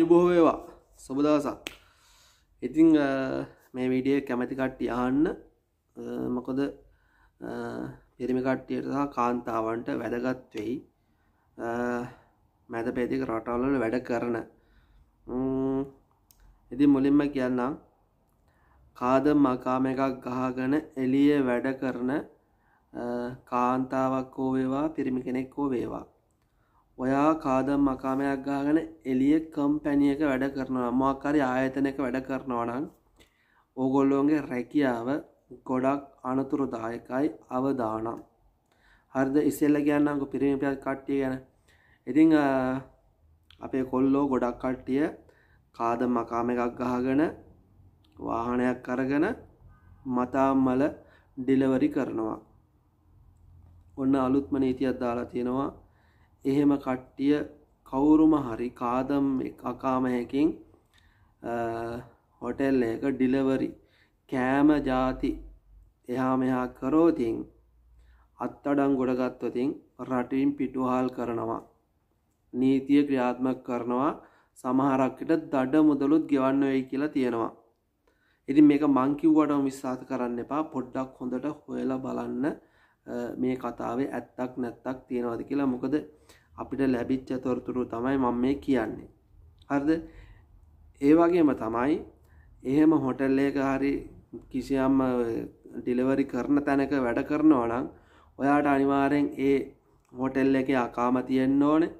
යුබෝ වේවා සබදවසක් ඉතිං මේ විඩිය කැමැති කට්ටි අහන්න මොකොද පිරිමිකට්ටියට සහ කාන්තාවන්ට වැදගත්වෙයි මැද පේතික රටවල්ල වැඩ කරන ඉති මුලින්ම කියන්නම් කාද මකාම එකක් ගහගන එලිය වැඩ කරන කාන්තාවක් හෝ වේවා පිරිමි කෙනෙක් හෝ වේවා ඔයා කාදම් මකාමයක් ගාගෙන එලිය කම්පැනියක වැඩ කරනවා මාකාරි ආයතනක වැඩ කරනවනන් ඕගොල්ලෝන්ගේ රැකියාව ගොඩක් අනතුරුදායකයි අවදානම් හරිද ඉස්සෙල්ල ගන්නක පිරිමිපියත් කට්ටිය ගැන ඉතිං අපේ කොල්ලෝ ගොඩක් කට්ටිය කාද මකාම එකක් ගහගෙන වාහනයක් අරගෙන මතාම්මල ඩිලවරි කරනවා ඔන්න අලුත්ම නීතියක් දාලා තියෙනවා එහෙම කට්ටිය කවුරුම හරි කාදම් අකාමයකින් හොටෙල් එක ඩිලවරි කෑම ජාති එහා මෙහා කරෝතින් අත්තඩං ගොඩගත්වතින් රටින් පිටුහල් කරනවා නීතිය ක්‍රියාත්මක කරනවා සමහරක්කට දඩ මුදලුත් ගෙවන්න වෙයි කියලා තියෙනවා ඉතින් මේක මංකිව්වට විශ්වාස කරන්න එපා පොඩ්ඩක් හොඳට හොයලා බලන්න මේ කතාවේ ඇත්තක් නැත්තක් තියෙනවාද කියලා මොකද අපිට ලැබිච්ච තොරතුරු තමයි මම මේ කියන්නේ හරිද ඒ වගේම තමයි එහෙම හොටල් එක හරි කිසියම් ඩිලිවරි කරන තැනක වැඩ කරනවා නම් ඔයාට අනිවාර්යෙන් ඒ හොටෙල් එකේ අකාම තියෙන්න ඕනේ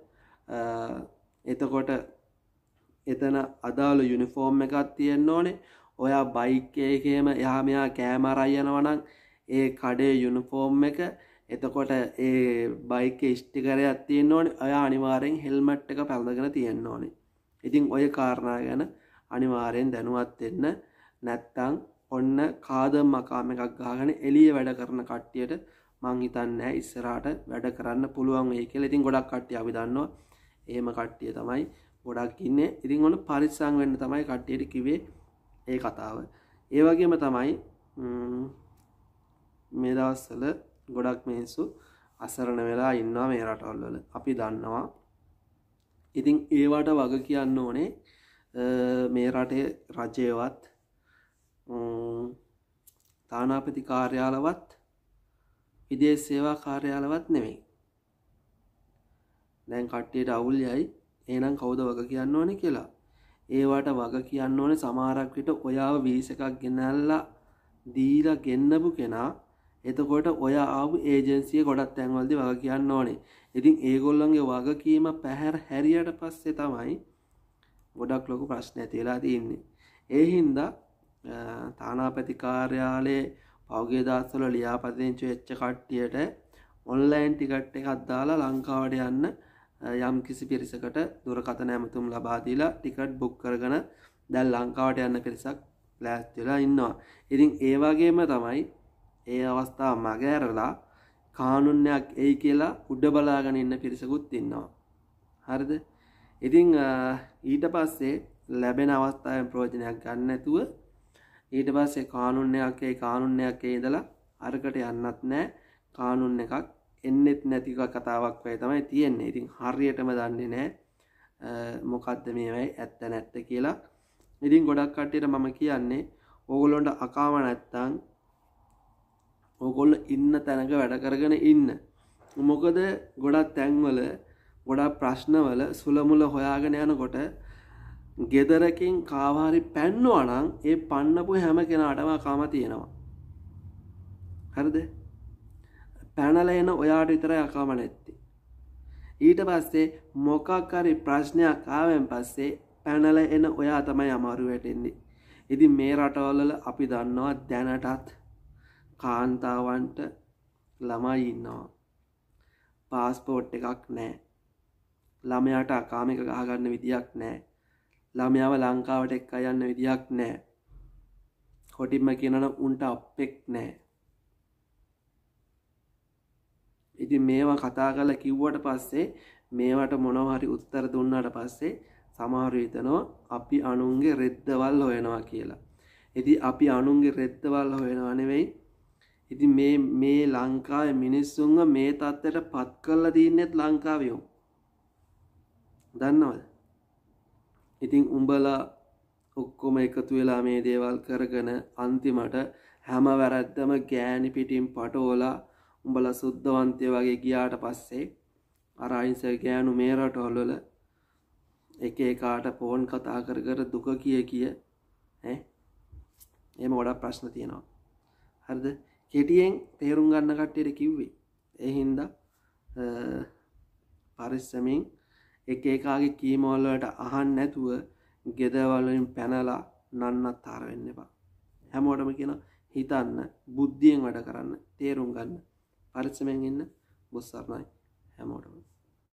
එතකොට එතන අදාළ යුනිෆෝර්ම් එකක් තියෙන්න ඕනේ ඔයා බයික්කයකේම යාමයා කෑමරයනවනං ඒ කඩේ යුනිෆෝර්ම් එක එතකොට ඒ බයික ස්්ටිකරය අත්තියෙන් ඕනි ඔය අනිවාරයෙන් හෙල්මට් එක පැල්දගෙන තියෙන්න්න ඕනි ඉතිං ඔය කාරණා ගැන අනිවාරයෙන් දැනුවත් එන්න නැත්තං ඔන්න කාද මකාම එකක් ගාගෙන එලිය වැඩ කරන කට්ටියට මංහිතන්න ඉස්සරට වැඩ කරන්න පුළුවන් ඒ කියල ඉතින් ගොඩක් කට්ටිය අවිදන්නවා ඒම කට්ටිය තමයි ගොඩක් ඉන්න ඉතින් ඔොන පරිස්සං වෙන්න තමයි කට්ටියට කිවේ ඒ කතාව ඒවගේම තමයි මේ දවස්සල ගොඩක් මිනිස්සු අසරණ වෙලා ඉන්නවා මේ රටවල්වල අපි දන්නවා ඉතිං ඒවට වග කියන්න ඕනේ මේ රටේ රජයවත් තානාපති කාර්යාලවත් විදේශ සේවා කාර්යාලවත් නෙමෙයි දැන් කට්ටියට අවුල් යයි ඒනම් කවුද වග කියන්න ඕනේ කියලා ඒවට වග කියන්න ඕනේ සමාරක්විට ඔයාව වීස එකක් ගෙනැල්ලා දීලා ගෙන්නපු කෙනා එතකොට ඔය ආපු ඒජන්සිය ගොඩක් තැන්වලදි වග කියන්න ඕනේ ඉතින් ඒගොල්ලන්ගේ වගකීම පැහැර හැරියට පස්සේ තමයි ගොඩක් ලොකු ප්‍රශ්න ඇතිලා තියන්නේ ඒ හින්දා තානාපති කාර්යාලයේ පෞගේ දස්සල ලියාපදිංචි වෙච්ච කට්ටියට ඔන්ලයින් ටිකට් එකක් දාලා ලංකාවට යන්න යම් කිසි පිරිසකට දුරකථන ඇමතුම් ලබාදීලා ටිකට් බුක් කරගෙන දැල් ලංකාවට යන්න පිරිසක් ලෑස්තිලා ඉන්නවා ඉතින් ඒවාගේම තමයි ඒ අවස්ථාව මගහැරලා කානුන්යක් එයි කියලා උඩ බලාගෙන ඉන්න පිරිසකුත් ඉන්නවා. හරිද? ඉතින් ඊට පස්සේ ලැබෙන අවස්ථාවෙන් ප්‍රයෝජනයක් ගන්න නැතුව ඊට පස්සේ කානුන්යක් ඒ කානුන්යක් ඒ ඉඳලා අරකට යන්නත් නැහැ. කානුන් එකක් එන්නෙත් නැති කතාවක් වෙයි තමයි තියෙන්නේ. ඉතින් හරියටම දන්නේ නැහැ මොකද්ද මේවයි ඇත්ත නැත්ත කියලා. ඉතින් ගොඩක් කට්ටියට මම කියන්නේ ඕගොල්ලොන්ට අකාම නැත්තම් ඕකොල්ල ඉන්න තැනක වැඩ කරගෙන ඉන්න. මොකද ගොඩක් තැන්වල ගොඩක් ප්‍රශ්නවල සුළමුල හොයාගෙන යනකොට ගෙදරකින් කාවාරි පැන්නුවනං ඒ පන්නපු හැම කෙනාටම කාම තියෙනවා. හරද පැනල එන ඔයාට විතර යකාම නැත්ති. ඊට පස්සේ මොකක්කරි ප්‍රශ්නයක් ආවෙන් පස්සේ පැනල එන ඔයා තමයි අමාරු වැටෙන්නේ. ඉති මේ රටවල්ලල අපි දන්නවා දැනටත් කාන්තාවන්ට ළමයි ඉන්නවා පාස්පෝට් එකක් නෑ ළමයාට අකාම එක ගහගන්න විදියක් නෑ ළමයාව ලංකාවට එක් අයන්න විදියක් නෑ කොටිම්ම කියනන උන්ට අපෙක් නෑ ඉති මේවා කතා කල කිව්වට පස්සේ මේවට මොනවහරි උත්තර දුන්නට පස්සේ සමාරීතනෝ අපි අනුන්ගේ රෙද්දවල් හොයනවා කියලා. ඉති අපි අනුන්ගේ රෙද්දවල් හොයෙනවා නෙවෙයි ඉතින් මේ මේ ලංකාවේ මිනිස්සුන්ව මේ තත්ත්වයට පත් කරලා තින්නෙත් ලංකාවේ උන්. දන්නවද? ඉතින් උඹලා ඔක්කොම එකතු වෙලා මේ දේවල් කරගෙන අන්තිමට හැම වැරැද්දම ගෑණි පිටින් පටවලා උඹලා සුද්ධවන්තය වගේ ගියාට පස්සේ අර අහිංසක ගෑනු මේ රටවල එක එකාට ෆෝන් කතා කර කර දුක කිය කිය ඈ එහෙම ගොඩක් ප්‍රශ්න තියෙනවා හරිද කෙටියෙන් තේරුම් ගන්න කට්ටයට කිව්වේ එහින්ද පරිස්සමින් එක ඒකාගේ කීමෝල්ලට අහන් නැතුව ගෙදවලින් පැනලා නන්නත් තාරවෙන්න එපා හැමෝටම කියෙන හිතන්න බුද්ධියෙන් වැඩ කරන්න තේරුම් ගන්න පරිස්සමෙන් ඉන්න බොස්සරණයි හැමෝටම